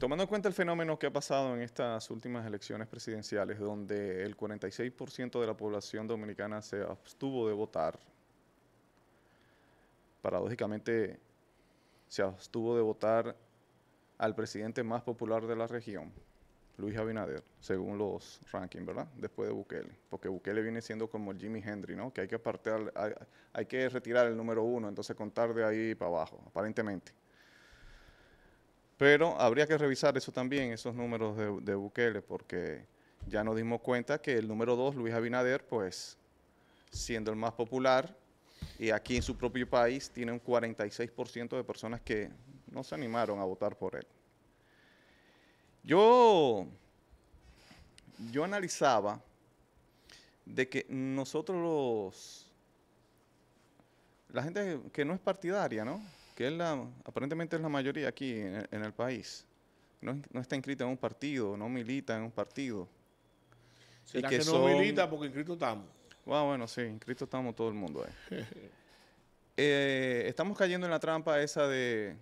tomando en cuenta el fenómeno que ha pasado en estas últimas elecciones presidenciales, donde el 46% de la población dominicana se abstuvo de votar, paradójicamente se abstuvo de votar al presidente más popular de la región, Luis Abinader, según los rankings, ¿verdad? Después de Bukele, porque Bukele viene siendo como el Jimmy Hendry, ¿no? Que hay que apartar, hay que retirar el número uno, entonces contar de ahí para abajo, aparentemente. Pero habría que revisar eso también, esos números de, Bukele, porque ya nos dimos cuenta que el número dos, Luis Abinader, pues siendo el más popular, y aquí en su propio país tiene un 46% de personas que no se animaron a votar por él. Yo, yo analizaba de que nosotros La gente que no es partidaria, ¿no? que aparentemente es la mayoría aquí en, el país, no, no, está inscrita en un partido, no milita en un partido. ¿Será que, no milita porque inscrito estamos? bueno, sí, inscrito estamos todo el mundo. Eh, estamos cayendo en la trampa esa de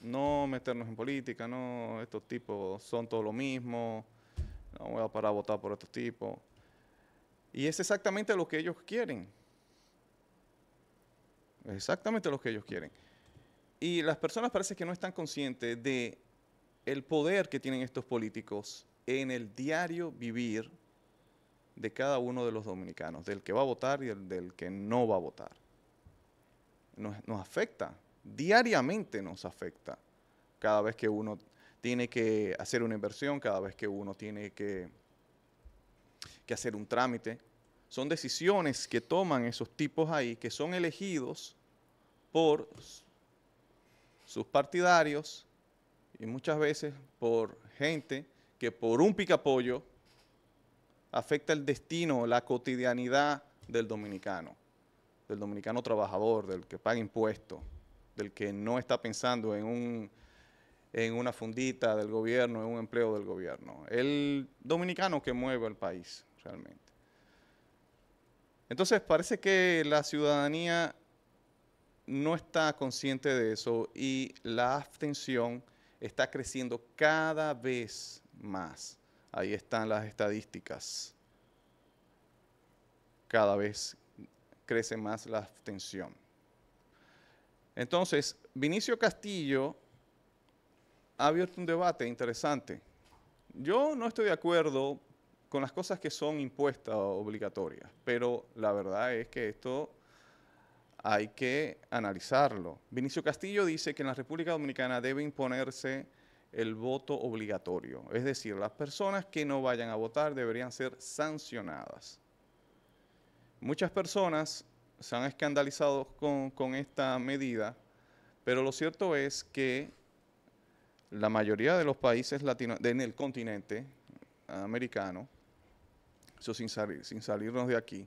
no meternos en política, no, estos tipos son todos lo mismo, no voy a parar a votar por estos tipos. Y es exactamente lo que ellos quieren. exactamente lo que ellos quieren. Y las personas parece que no están conscientes de el poder que tienen estos políticos en el diario vivir de cada uno de los dominicanos, del que va a votar y del que no va a votar. Nos, afecta, diariamente nos afecta, cada vez que uno tiene que hacer una inversión, cada vez que uno tiene que, que hacer un trámite. Son decisiones que toman esos tipos ahí, que son elegidos por sus partidarios y muchas veces por gente que por un picapollo afecta el destino, la cotidianidad del dominicano, del dominicano trabajador, del que paga impuestos, del que no está pensando en, un, en una fundita del gobierno, en un empleo del gobierno. El dominicano que mueve el país realmente. Entonces parece que la ciudadanía no está consciente de eso y la abstención está creciendo cada vez más. Ahí están las estadísticas. Cada vez crece más la abstención. Entonces, Vinicio Castillo ha abierto un debate interesante. Yo no estoy de acuerdo con las cosas que son impuestas o obligatorias, pero la verdad es que esto hay que analizarlo. Vinicio Castillo dice que en la República Dominicana debe imponerse el voto obligatorio, es decir, las personas que no vayan a votar deberían ser sancionadas. Muchas personas se han escandalizado con, esta medida, pero lo cierto es que la mayoría de los países latino, en el continente americano, eso sin, sin salirnos de aquí,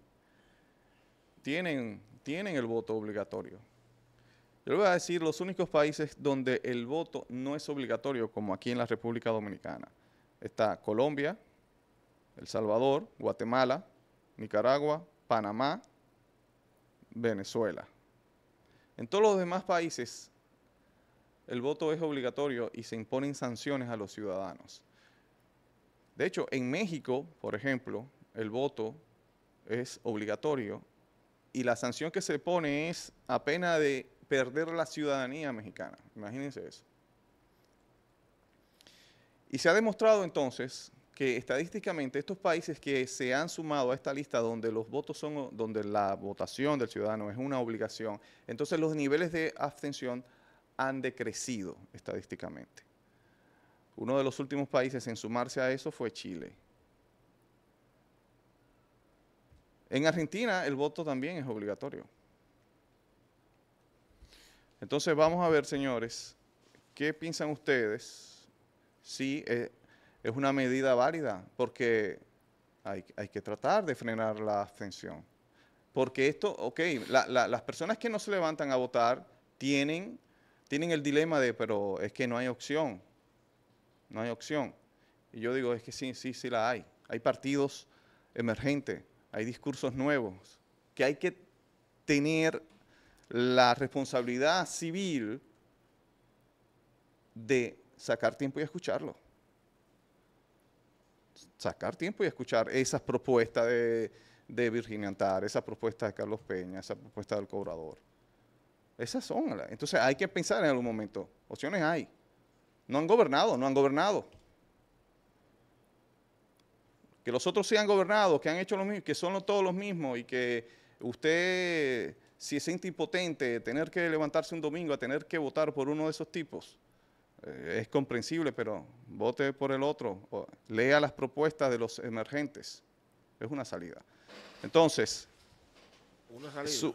tienen tienen el voto obligatorio. Yo le voy a decir los únicos países donde el voto no es obligatorio, como aquí en la República Dominicana. Está Colombia, El Salvador, Guatemala, Nicaragua, Panamá, Venezuela. En todos los demás países el voto es obligatorio y se imponen sanciones a los ciudadanos. De hecho, en México, por ejemplo, el voto es obligatorio y la sanción que se pone es a pena de perder la ciudadanía mexicana. Imagínense eso. Y se ha demostrado entonces que estadísticamente estos países que se han sumado a esta lista donde los votos son donde la votación del ciudadano es una obligación, entonces los niveles de abstención han decrecido estadísticamente. Uno de los últimos países en sumarse a eso fue Chile. En Argentina el voto también es obligatorio. Entonces vamos a ver, señores, qué piensan ustedes si eh, es una medida válida, porque hay, que tratar de frenar la abstención. Porque esto, ok, las personas que no se levantan a votar tienen, tienen el dilema de, pero es que no hay opción, no hay opción. Y yo digo, es que sí, sí, sí la hay. Hay partidos emergentes, hay discursos nuevos, que hay que tener la responsabilidad civil de sacar tiempo y escucharlo. Sacar tiempo y escuchar esas propuestas de, Virginia Antar, esa propuesta de Carlos Peña, esa propuesta del cobrador. Esas son. Entonces hay que pensar en algún momento. Opciones hay. No han gobernado, no han gobernado que los otros sean gobernados, que han hecho lo mismo, que son todos los mismos y que usted si se siente impotente tener que levantarse un domingo a tener que votar por uno de esos tipos, eh, es comprensible, pero vote por el otro, lea las propuestas de los emergentes, es una salida. Entonces,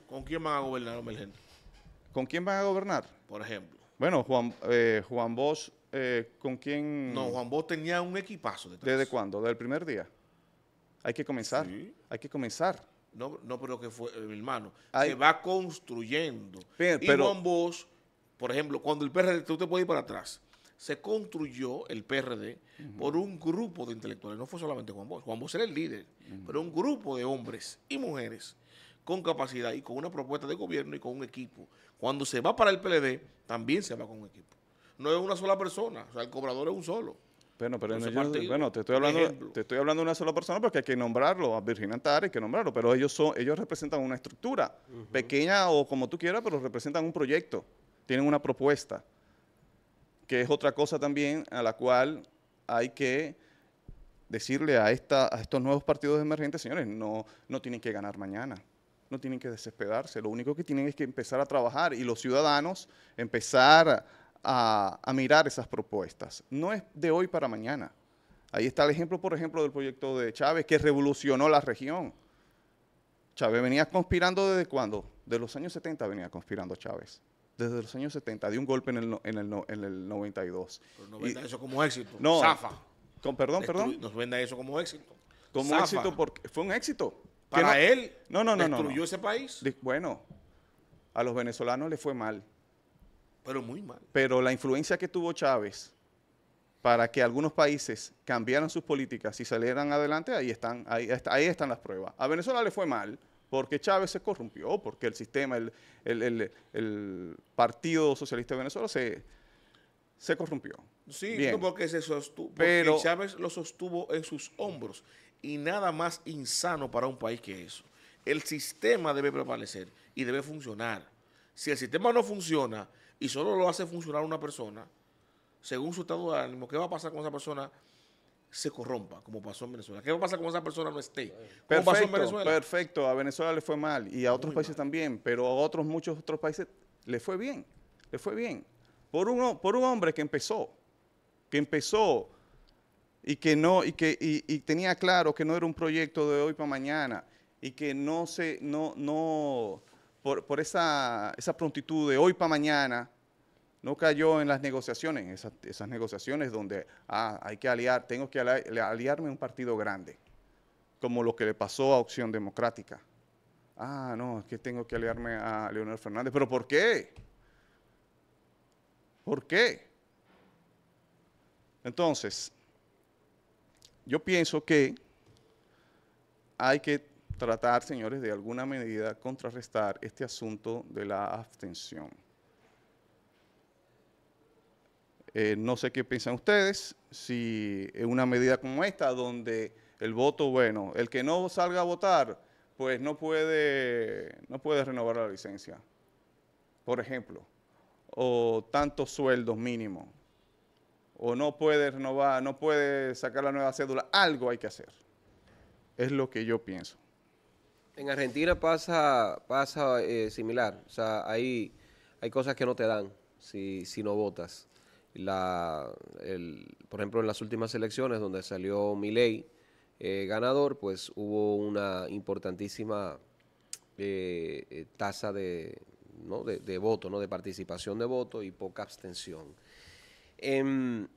¿Con quién van a gobernar los emergentes? ¿Con quién van a gobernar? Por ejemplo. Bueno, Juan, eh, Juan Bosch, eh, ¿con quién? No, Juan Bosch tenía un equipazo detrás. ¿Desde cuándo? ¿Del primer día? Hay que comenzar, hay que comenzar. No, no, pero que fue, eh, mi hermano, se va construyendo. y Juan Bosch, por ejemplo, cuando el PRD, tú te puedes ir para atrás, se construyó el PRD por un grupo de intelectuales, no fue solamente Juan Bosch, Juan Bosch era el líder, pero un grupo de hombres y mujeres con capacidad y con una propuesta de gobierno y con un equipo. Cuando se va para el PLD, también se va con un equipo. No es una sola persona, o sea, el cobrador es un solo. Bueno, pero partido, bueno, te estoy hablando, te estoy hablando de una sola persona porque hay que nombrarlo, a Virginia Antares hay que nombrarlo, pero ellos son, ellos representan una estructura, pequeña o como tú quieras, pero representan un proyecto, tienen una propuesta, que es otra cosa también a la cual hay que decirle a esta, a estos nuevos partidos emergentes, señores, no, no tienen que ganar mañana, no tienen que desesperarse, lo único que tienen es que empezar a trabajar y los ciudadanos empezar a a, mirar esas propuestas. No es de hoy para mañana. Ahí está el ejemplo, por ejemplo, del proyecto de Chávez que revolucionó la región. Chávez venía conspirando desde cuándo? De los años 70 venía conspirando Chávez. Desde los años 70, dio un golpe en el, 92. Pero no venda eso como éxito. No, Zafa. Con, perdón, perdón. Nos venda eso como éxito. Como éxito porque fue un éxito. Para él. No, Destruyó ese país. bueno, a los venezolanos les fue mal. Pero muy mal. Pero la influencia que tuvo Chávez para que algunos países cambiaran sus políticas y salieran adelante, ahí están, ahí, están las pruebas. A Venezuela le fue mal porque Chávez se corrompió, porque el sistema, el, Partido Socialista de Venezuela se, se corrompió. Sí, porque se pero porque Chávez lo sostuvo en sus hombros y nada más insano para un país que eso. El sistema debe prevalecer y debe funcionar. Si el sistema no funciona, y solo lo hace funcionar una persona, según su estado de ánimo, ¿qué va a pasar con esa persona? se corrompa, como pasó en Venezuela. ¿Qué va a pasar con esa persona no esté? perfecto, Perfecto, a Venezuela le fue mal y a otros países también, pero a otros muchos otros países le fue bien, le fue bien. Por un, por un hombre que empezó, que empezó y que no, y que tenía claro que no era un proyecto de hoy para mañana y que no se, no, no, por, esa, prontitud de hoy para mañana, no cayó en las negociaciones, esas, esas negociaciones donde ah, hay que aliar, tengo que aliarme a un partido grande, como lo que le pasó a Opción Democrática. Ah, no, es que tengo que aliarme a Leonel Fernández. ¿Pero por qué? ¿Por qué? Entonces, yo pienso que hay que tratar, señores, de alguna medida contrarrestar este asunto de la abstención. Eh, no sé qué piensan ustedes, si una medida como esta, donde el voto, bueno, el que no salga a votar, pues no puede, no puede renovar la licencia, por ejemplo, o tantos sueldos mínimos, o no puede renovar, no puede sacar la nueva cédula, algo hay que hacer. Es lo que yo pienso. En Argentina pasa, pasa eh, similar. O sea, hay, hay cosas que no te dan si, no votas. La, el, por ejemplo, en las últimas elecciones donde salió Milei eh, ganador, pues hubo una importantísima eh, tasa de, voto, ¿no? de participación de voto y poca abstención. Em,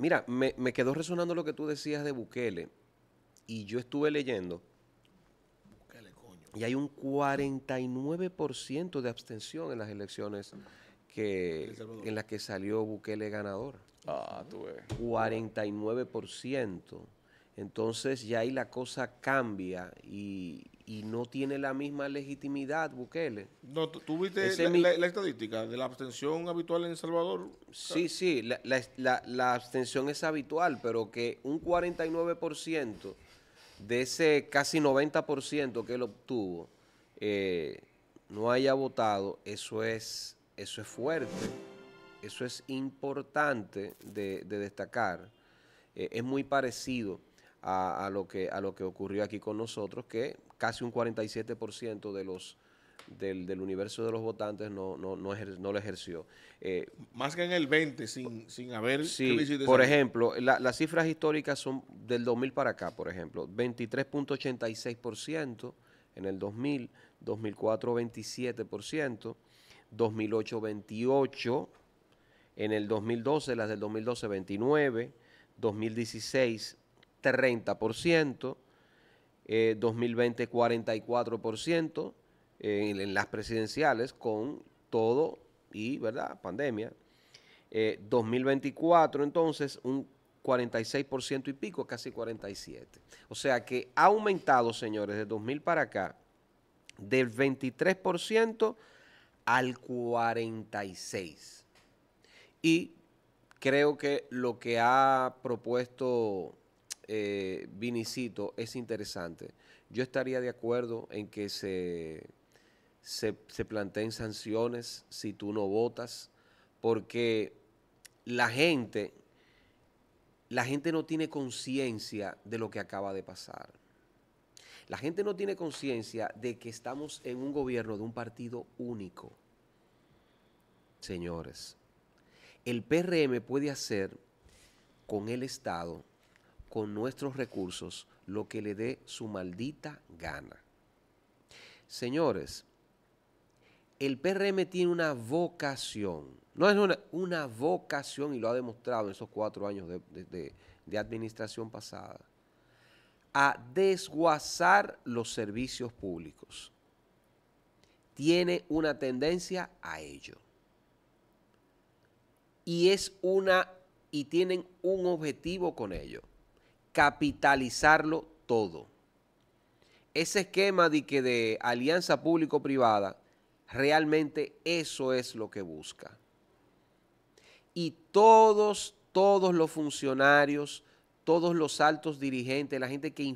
mira, me, me, quedó resonando lo que tú decías de Bukele y yo estuve leyendo y hay un 49% de abstención en las elecciones que, en las que salió Bukele ganador. Ah, tú ves. 49%. Entonces ya ahí la cosa cambia y, no tiene la misma legitimidad Bukele. No, ¿Tú viste la, estadística de la abstención habitual en El Salvador? Sí, sí, la, la abstención es habitual, pero que un 49% de ese casi 90% que él obtuvo, eh, no haya votado, eso es, eso es fuerte, eso es importante de, destacar. Eh, es muy parecido a, lo que, a lo que ocurrió aquí con nosotros, que casi un 47% de los del, universo de los votantes no, lo ejerció. Eh, Más que en el 20, sin, sin haber... por ejemplo, las cifras históricas son del 2000 para acá, por ejemplo, 23.86% en el 2000, 2004 27%, 2008 28%, en el 2012 las del 2012 29%, 2016 30%, 2020 44%, en, las presidenciales con todo y, ¿verdad?, pandemia. 2024, eh, entonces, un 46% y pico, casi 47%. O sea que ha aumentado, señores, de 2000 para acá, del 23% al 46%. Y creo que lo que ha propuesto eh, Vinicito es interesante. Yo estaría de acuerdo en que se se, se planteen sanciones si tú no votas, porque la gente, la gente no tiene conciencia de lo que acaba de pasar. La gente no tiene conciencia de que estamos en un gobierno de un partido único. Señores, el PRM puede hacer con el Estado, con nuestros recursos, lo que le dé su maldita gana. Señores, el PRM tiene una vocación, no es una, vocación, y lo ha demostrado en esos cuatro años de, administración pasada, a desguazar los servicios públicos. Tiene una tendencia a ello. Y es una, y tienen un objetivo con ello, capitalizarlo todo. Ese esquema de que de alianza público-privada, realmente eso es lo que busca. Y todos, todos los funcionarios, todos los altos dirigentes, la gente que,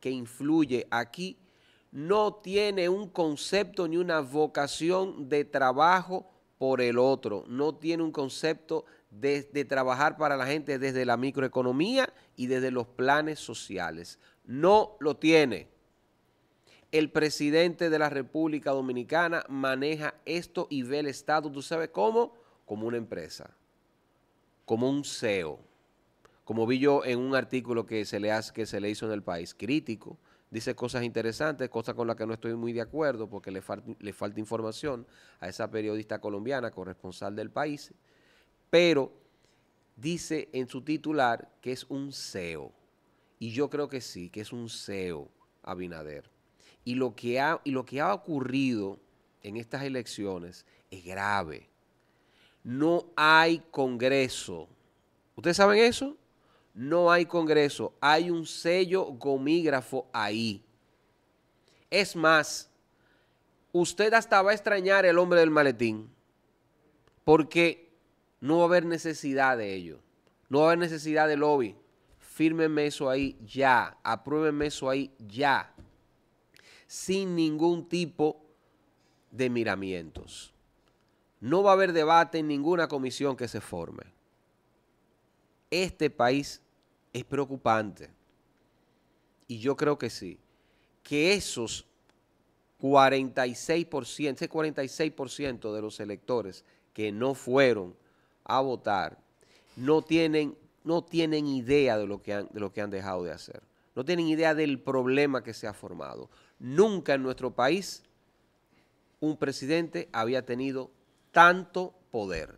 que, influye aquí, no tiene un concepto ni una vocación de trabajo por el otro, no tiene un concepto de, de, trabajar para la gente desde la microeconomía y desde los planes sociales. No lo tiene. El presidente de la República Dominicana maneja esto y ve el Estado, ¿tú sabes cómo? Como una empresa, como un CEO. Como vi yo en un artículo que se le, que se le hizo en el país, crítico, dice cosas interesantes, cosas con las que no estoy muy de acuerdo porque le, falta, le falta información a esa periodista colombiana, corresponsal del país, pero dice en su titular que es un CEO. Y yo creo que sí, que es un CEO, Abinader. Y lo que ha, y lo que ha ocurrido en estas elecciones es grave. No hay Congreso. ¿Ustedes saben eso? No hay Congreso. Hay un sello gomígrafo ahí. Es más, usted hasta va a extrañar el hombre del maletín porque no va a haber necesidad de ello. No va a haber necesidad de lobby. Fírmenme eso ahí ya. Apruébenme eso ahí ya sin ningún tipo de miramientos. No va a haber debate en ninguna comisión que se forme. Este país es preocupante. Y yo creo que sí. Que esos 46%, ese 46% de los electores que no fueron a votar, no tienen, no tienen idea de lo, de lo que han dejado de hacer. No tienen idea del problema que se ha formado. Nunca en nuestro país un presidente había tenido tanto poder.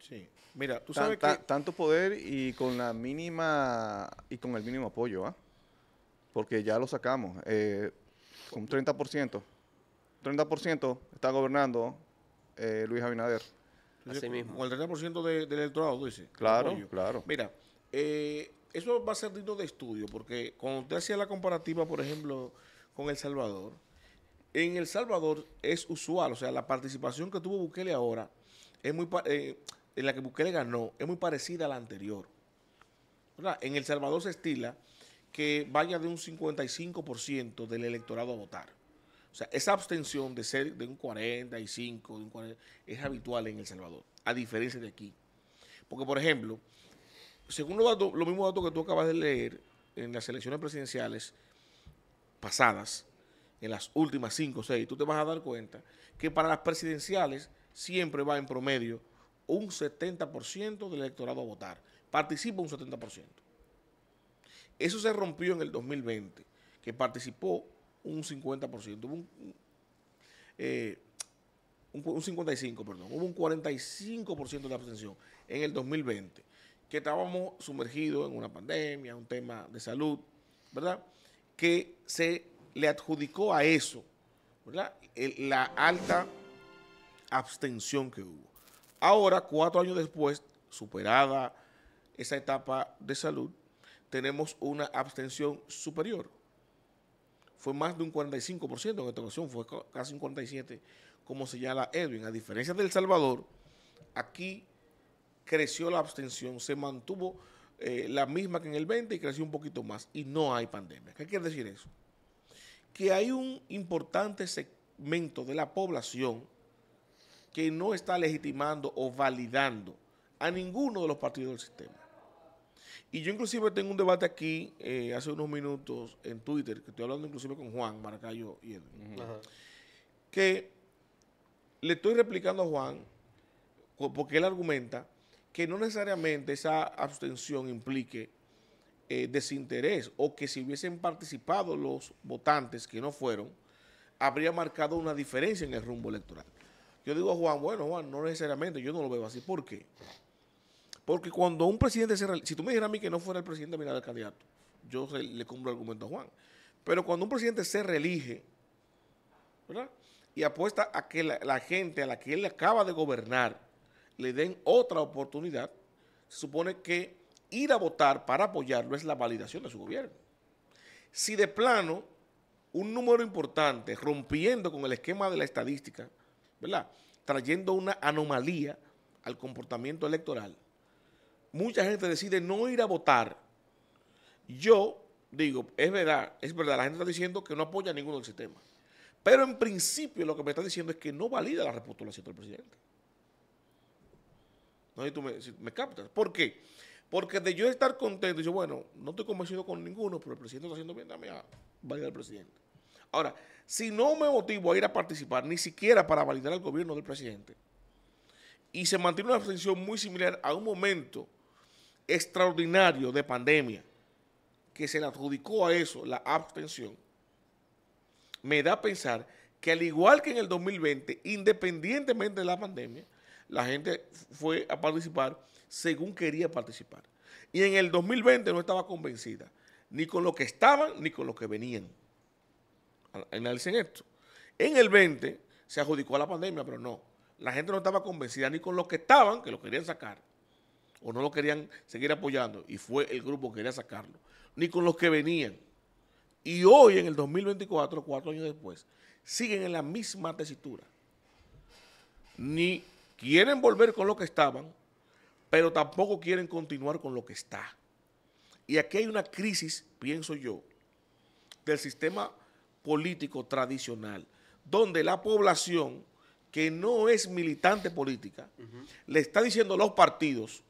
Sí. Mira, tú sabes que... tanto poder y con la mínima y con el mínimo apoyo, ¿ah? Porque ya lo sacamos. Eh, un 30%. 30% está gobernando eh, Luis Abinader. Así mismo. O el 30% del electorado, dice. Claro, claro. Mira, eh, eso va a ser digno de estudio, porque cuando usted hacía la comparativa, por ejemplo, con El Salvador, en El Salvador es usual, o sea, la participación que tuvo Bukele ahora, es muy eh, en la que Bukele ganó, es muy parecida a la anterior. En El Salvador se estila que vaya de un 55% del electorado a votar. O sea, esa abstención de ser de un 45, es habitual en El Salvador, a diferencia de aquí. Porque, por ejemplo, según los, datos, los mismos datos que tú acabas de leer, en las elecciones presidenciales pasadas, en las últimas cinco o seis, tú te vas a dar cuenta que para las presidenciales siempre va en promedio un 70% del electorado a votar. Participa un 70%. Eso se rompió en el 2020, que participó un 50%. Hubo un, eh, un 55%, perdón. Hubo un 45% de abstención en el 2020 que estábamos sumergidos en una pandemia, un tema de salud, ¿verdad? Que se le adjudicó a eso, ¿verdad? la alta abstención que hubo. Ahora, cuatro años después, superada esa etapa de salud, tenemos una abstención superior. Fue más de un 45% en esta ocasión, fue casi un 47%, como señala Edwin. A diferencia del Salvador, aquí creció la abstención, se mantuvo eh, la misma que en el 20 y creció un poquito más y no hay pandemia. ¿Qué quiere decir eso? Que hay un importante segmento de la población que no está legitimando o validando a ninguno de los partidos del sistema. Y yo inclusive tengo un debate aquí eh, hace unos minutos en Twitter, que estoy hablando inclusive con Juan Maracayo y él, que le estoy replicando a Juan porque él argumenta que no necesariamente esa abstención implique eh, desinterés o que si hubiesen participado los votantes que no fueron, habría marcado una diferencia en el rumbo electoral. Yo digo Juan, bueno, Juan, no necesariamente, yo no lo veo así. ¿Por qué? Porque cuando un presidente se si tú me dijeras a mí que no fuera el presidente Mirada el candidato, yo le cumplo el argumento a Juan. Pero cuando un presidente se reelige, ¿verdad? Y apuesta a que la, la gente a la que él acaba de gobernar, le den otra oportunidad, se supone que ir a votar para apoyarlo es la validación de su gobierno. Si de plano un número importante, rompiendo con el esquema de la estadística, ¿verdad? Trayendo una anomalía al comportamiento electoral, mucha gente decide no ir a votar. Yo digo, es verdad, es verdad, la gente está diciendo que no apoya a ninguno del sistema. Pero en principio lo que me está diciendo es que no valida la repostulación del presidente. No tú me, captas. ¿Por qué? Porque de yo estar contento, yo, bueno, no estoy convencido con ninguno, pero el presidente está haciendo bien, dame a validar al presidente. Ahora, si no me motivo a ir a participar, ni siquiera para validar al gobierno del presidente, y se mantiene una abstención muy similar a un momento extraordinario de pandemia, que se le adjudicó a eso la abstención, me da a pensar que al igual que en el 2020, independientemente de la pandemia, la gente fue a participar según quería participar. Y en el 2020 no estaba convencida, ni con lo que estaban, ni con lo que venían. Analicen esto. En el 20 se adjudicó a la pandemia, pero no. La gente no estaba convencida ni con lo que estaban, que lo querían sacar, o no lo querían seguir apoyando, y fue el grupo que quería sacarlo, ni con los que venían. Y hoy, en el 2024, cuatro años después, siguen en la misma tesitura. Ni quieren volver con lo que estaban, pero tampoco quieren continuar con lo que está. Y aquí hay una crisis, pienso yo, del sistema político tradicional, donde la población que no es militante política, le está diciendo a los partidos,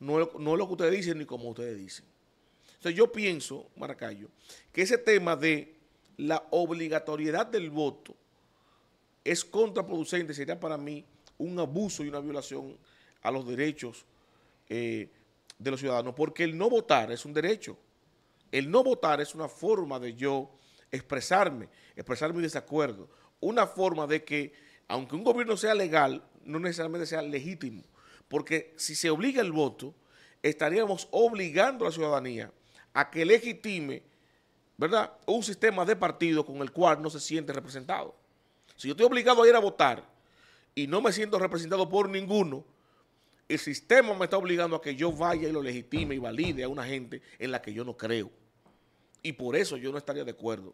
no, no es lo que ustedes dicen ni como ustedes dicen. Entonces yo pienso, Maracayo, que ese tema de la obligatoriedad del voto es contraproducente, sería para mí un abuso y una violación a los derechos eh, de los ciudadanos, porque el no votar es un derecho. El no votar es una forma de yo expresarme, expresar mi desacuerdo. Una forma de que, aunque un gobierno sea legal, no necesariamente sea legítimo. Porque si se obliga el voto, estaríamos obligando a la ciudadanía a que legitime ¿verdad? un sistema de partido con el cual no se siente representado. Si yo estoy obligado a ir a votar y no me siento representado por ninguno, el sistema me está obligando a que yo vaya y lo legitime y valide a una gente en la que yo no creo. Y por eso yo no estaría de acuerdo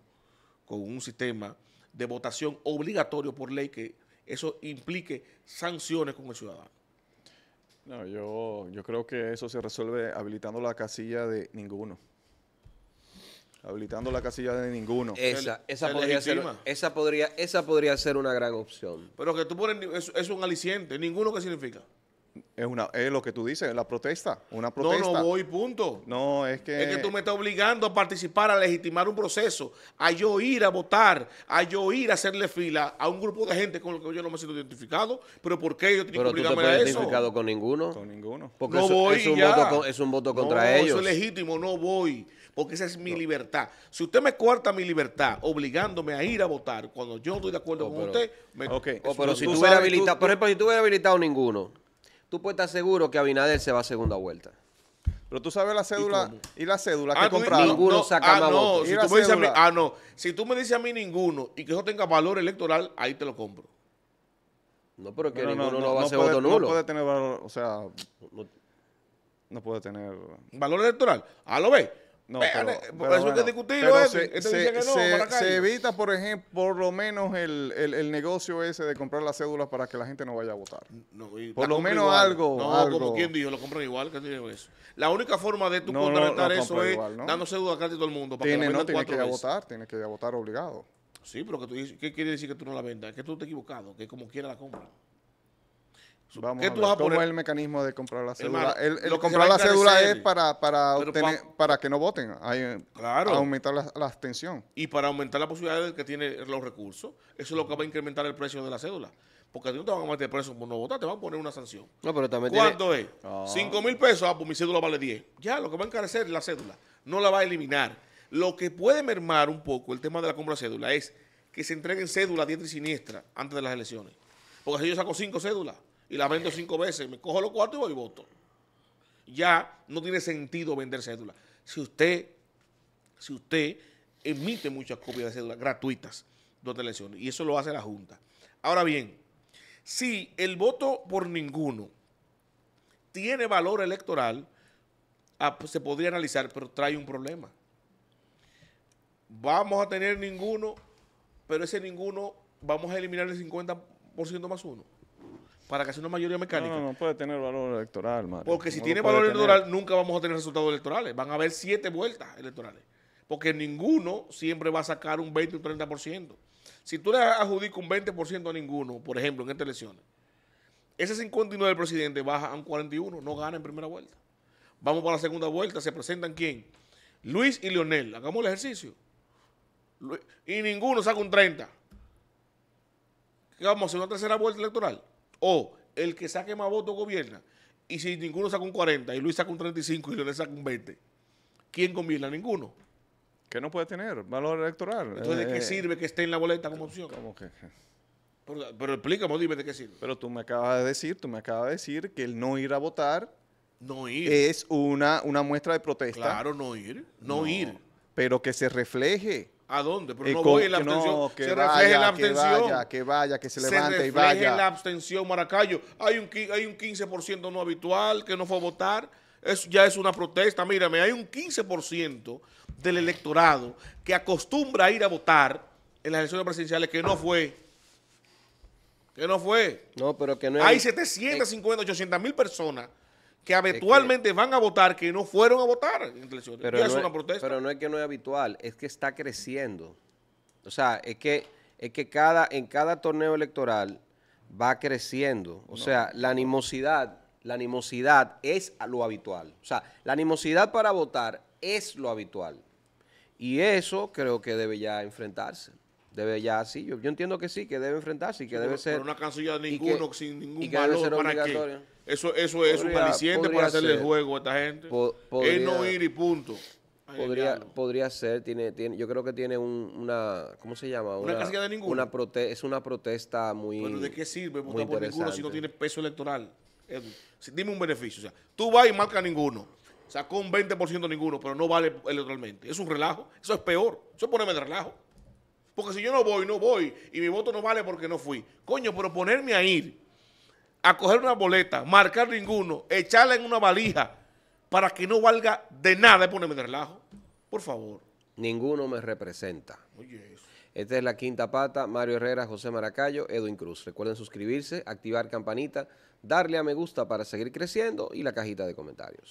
con un sistema de votación obligatorio por ley que eso implique sanciones con el ciudadano. No, yo creo que eso se resuelve habilitando la casilla de ninguno. Habilitando la casilla de ninguno. Esa, esa, podría ser, esa, podría, ser una gran opción. Pero que tú pones, es, un aliciente. ¿Ninguno qué significa? Es, una, es lo que tú dices, la protesta. Una protesta. No, no voy, punto. No, es que. Es que tú me estás obligando a participar, a legitimar un proceso, a yo ir a votar, a yo ir a hacerle fila a un grupo de gente con el que yo no me siento identificado. Pero ¿por qué yo tengo que obligarme a eso? identificado con ninguno? Con ninguno. Porque Es un, Voto, contra ellos. Eso legítimo, no voy porque esa es mi libertad. Si usted me corta mi libertad obligándome a ir a votar cuando yo estoy de acuerdo oh, con usted, me... Oh, pero si tú, hubieras habilitado, por ejemplo, si tú habilitado ninguno, tú puedes estar seguro que Abinader se va a segunda vuelta. Pero tú sabes la cédula y, la cédula que ah, compraron. Ninguno saca ah, no, si tú me dices a mí, ah, no. Si tú me dices a mí ninguno y que eso tenga valor electoral, ahí te lo compro. No, pero que ninguno no, va a ser voto nulo. No puede tener valor, o sea, no, puede tener... ¿Valor electoral? Ah, lo ve. No, pero, eh, eso que discutirlo se, evita, por ejemplo, por lo menos el, el, negocio ese de comprar las cédulas para que la gente no vaya a votar. por lo menos algo. No, algo. como quien dijo, lo compran igual, que tiene eso. La única forma de tu contrarrestar eso es dando cédulas casi todo el mundo. Para que no tiene que ir a votar, tiene que ir a votar obligado. Sí, pero que tú, ¿qué quiere decir que tú no la vendas? Que tú te equivocado, que como quiera la compra. ¿Cómo es el mecanismo de comprar la cédula? El, lo comprar la cédula es para, para, obtener, para que no voten, hay, eh, aumentar la, abstención. Y para aumentar la posibilidad de que tiene los recursos, eso es lo que va a incrementar el precio de la cédula. Porque a ti no te van a meter preso por no votar, te van a poner una sanción. No, pero también ¿Cuánto es? 5 ah. mil pesos, ah, pues mi cédula vale 10. Ya, lo que va a encarecer es la cédula, no la va a eliminar. Lo que puede mermar un poco el tema de la compra de cédula es que se entreguen cédulas diestra y siniestra antes de las elecciones. Porque si yo saco cinco cédulas, y la vendo cinco veces, me cojo los cuartos y voy y voto. Ya no tiene sentido vender cédula. Si usted, si usted emite muchas copias de cédulas gratuitas dos elecciones, y eso lo hace la Junta. Ahora bien, si el voto por ninguno tiene valor electoral, ah, pues se podría analizar, pero trae un problema. Vamos a tener ninguno, pero ese ninguno vamos a eliminar el 50% más uno para que sea una mayoría mecánica. No, no, puede tener valor electoral, Mario. Porque si tiene valor electoral, nunca vamos a tener resultados electorales. Van a haber siete vueltas electorales. Porque ninguno siempre va a sacar un 20 o un 30%. Si tú le adjudicas un 20% a ninguno, por ejemplo, en estas elecciones, ese 59 del presidente baja a un 41, no gana en primera vuelta. Vamos para la segunda vuelta, se presentan quién? Luis y Leonel. Hagamos el ejercicio. Y ninguno saca un 30. ¿Qué vamos a hacer? ¿Una tercera vuelta electoral? o el que saque más votos gobierna. Y si ninguno saca un 40 y Luis saca un 35 y Leonel saca un 20, ¿quién gobierna? Ninguno. ¿Qué no puede tener valor electoral. Entonces, ¿de qué eh, sirve que esté en la boleta como opción? ¿Cómo que? Pero, explícame, dime de qué sirve. Pero tú me acabas de decir, tú me acabas de decir que el no ir a votar no es una, una muestra de protesta. Claro, no ir. no ir. Pero que se refleje ¿A dónde? Pero eh, no voy en la abstención. que se vaya, Que vaya, que vaya, que se levante y vaya. Se refleje la abstención, Maracayo. Hay un, hay un 15% no habitual que no fue a votar. Eso ya es una protesta. Mírame, hay un 15% del electorado que acostumbra a ir a votar en las elecciones presidenciales que no fue. Que no fue. No, pero que no hay... Hay 750, 800 mil personas que habitualmente van a votar que no fueron a votar Pero no es Pero no que no es habitual, es que está creciendo. O sea, es que, es que cada, en cada torneo electoral va creciendo. O sea, la animosidad, la animosidad es lo habitual. O sea, la animosidad para votar es lo habitual. Y eso creo que debe ya enfrentarse debe ya así. Yo, entiendo que sí, que debe enfrentarse y que debe ser. Pero una cancilla ninguno, sin ningún valor para qué. Eso, eso es un aliciente para hacerle el juego a esta gente. es no ir y punto. Podría, podría ser, tiene, tiene, yo creo que tiene una, ¿cómo se llama? Una, una de ninguno. es una protesta muy. Pero ¿de qué sirve votar por ninguno si no tiene peso electoral? dime un beneficio. O sea, tú vas y marca ninguno. Sacó un 20% ninguno, pero no vale electoralmente. Es un relajo. Eso es peor. Eso es ponerme de relajo. Porque si yo no voy, no voy. Y mi voto no vale porque no fui. Coño, pero ponerme a ir, a coger una boleta, marcar ninguno, echarla en una valija para que no valga de nada y ponerme de relajo. Por favor. Ninguno me representa. Oye, eso. Esta es la quinta pata. Mario Herrera, José Maracayo, Edwin Cruz. Recuerden suscribirse, activar campanita, darle a me gusta para seguir creciendo y la cajita de comentarios.